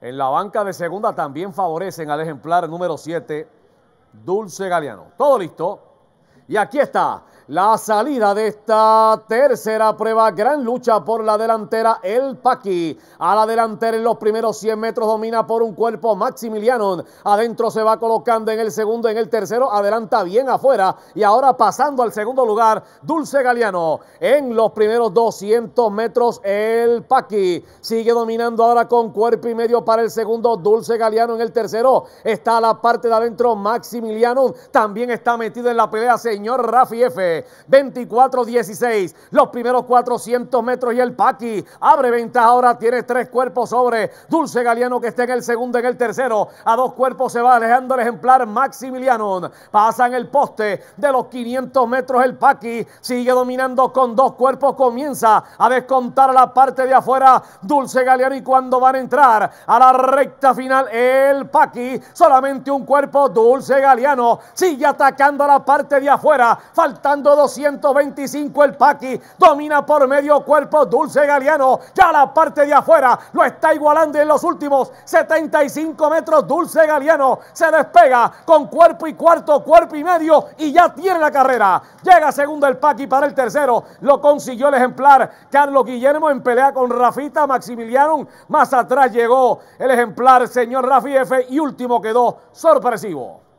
En la banca de segunda también favorecen al ejemplar número 7, Dulce Galeano. Todo listo. Y aquí está la salida de esta tercera prueba. Gran lucha por la delantera. El Paqui a la delantera en los primeros 100 metros domina por un cuerpo Maximiliano. Adentro se va colocando en el segundo, en el tercero. Adelanta bien afuera y ahora pasando al segundo lugar Dulce Galeano. En los primeros 200 metros el Paqui sigue dominando ahora con cuerpo y medio para el segundo. Dulce Galeano en el tercero. Está la parte de adentro Maximiliano. También está metido en la pelea señor Rafi F. 24-16, los primeros 400 metros y el Paqui abre ventaja ahora, tiene tres cuerpos sobre Dulce Galeano que está en el segundo, en el tercero, a dos cuerpos se va alejando el ejemplar Maximiliano, pasa en el poste de los 500 metros el Paqui, sigue dominando con dos cuerpos, comienza a descontar la parte de afuera Dulce Galeano y cuando van a entrar a la recta final el Paqui, solamente un cuerpo Dulce Galeano, sigue atacando a la parte de afuera, faltando 225 el Paqui. Domina por medio cuerpo Dulce Galeano. Ya la parte de afuera lo está igualando en los últimos 75 metros. Dulce Galeano se despega con cuerpo y cuarto, cuerpo y medio y ya tiene la carrera. Llega segundo el Paqui para el tercero. Lo consiguió el ejemplar Carlos Guillermo en pelea con Rafita Maximiliano. Más atrás llegó el ejemplar señor Rafi F y último quedó sorpresivo.